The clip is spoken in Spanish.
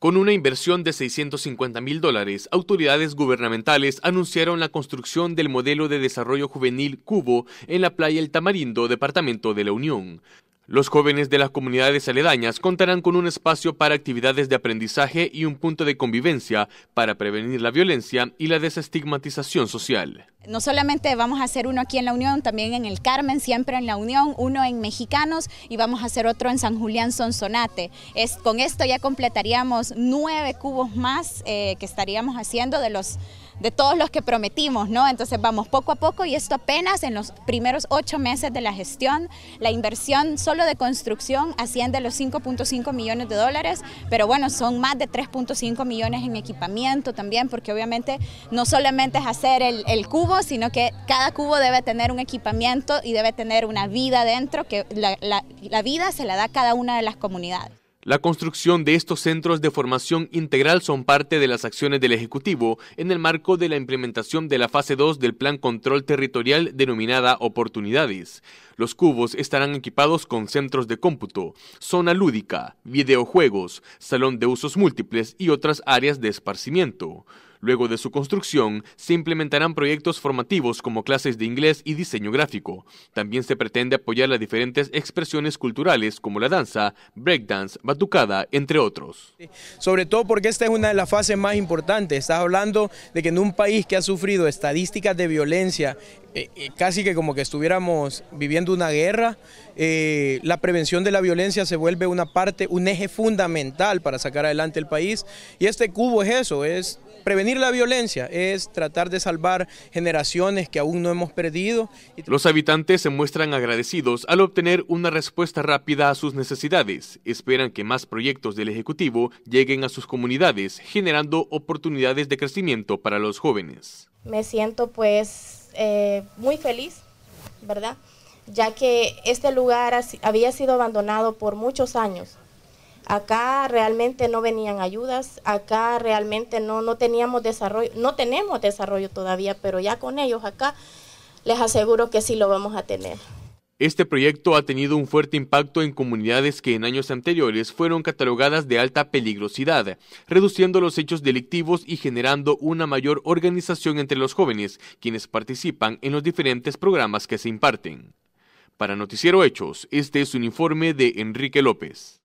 Con una inversión de 650 mil dólares, autoridades gubernamentales anunciaron la construcción del modelo de desarrollo juvenil Cubo en la playa El Tamarindo, departamento de la Unión. Los jóvenes de las comunidades aledañas contarán con un espacio para actividades de aprendizaje y un punto de convivencia para prevenir la violencia y la desestigmatización social. No solamente vamos a hacer uno aquí en La Unión, también en El Carmen, siempre en La Unión, uno en Mexicanos y vamos a hacer otro en San Julián Sonsonate. con esto ya completaríamos nueve cubos más eh, que estaríamos haciendo de los de todos los que prometimos, ¿no? Entonces vamos poco a poco y esto apenas en los primeros ocho meses de la gestión, la inversión solo de construcción asciende a los 5.5 millones de dólares, pero bueno, son más de 3.5 millones en equipamiento también, porque obviamente no solamente es hacer el, cubo, sino que cada cubo debe tener un equipamiento y debe tener una vida dentro, que la vida se la da cada una de las comunidades. La construcción de estos centros de formación integral son parte de las acciones del Ejecutivo en el marco de la implementación de la fase 2 del Plan Control Territorial denominada Oportunidades. Los cubos estarán equipados con centros de cómputo, zona lúdica, videojuegos, salón de usos múltiples y otras áreas de esparcimiento. Luego de su construcción, se implementarán proyectos formativos como clases de inglés y diseño gráfico. También se pretende apoyar las diferentes expresiones culturales como la danza, breakdance, batucada, entre otros. Sobre todo porque esta es una de las fases más importantes. Estás hablando de que en un país que ha sufrido estadísticas de violencia, eh, eh, casi que como que estuviéramos viviendo una guerra, eh, la prevención de la violencia se vuelve una parte, un eje fundamental para sacar adelante el país. Y este cubo es eso, es Prevenir la violencia es tratar de salvar generaciones que aún no hemos perdido. Los habitantes se muestran agradecidos al obtener una respuesta rápida a sus necesidades. Esperan que más proyectos del Ejecutivo lleguen a sus comunidades, generando oportunidades de crecimiento para los jóvenes. Me siento pues eh, muy feliz, ¿verdad? Ya que este lugar había sido abandonado por muchos años. Acá realmente no venían ayudas, acá realmente no, no teníamos desarrollo, no tenemos desarrollo todavía, pero ya con ellos acá les aseguro que sí lo vamos a tener. Este proyecto ha tenido un fuerte impacto en comunidades que en años anteriores fueron catalogadas de alta peligrosidad, reduciendo los hechos delictivos y generando una mayor organización entre los jóvenes, quienes participan en los diferentes programas que se imparten. Para Noticiero Hechos, este es un informe de Enrique López.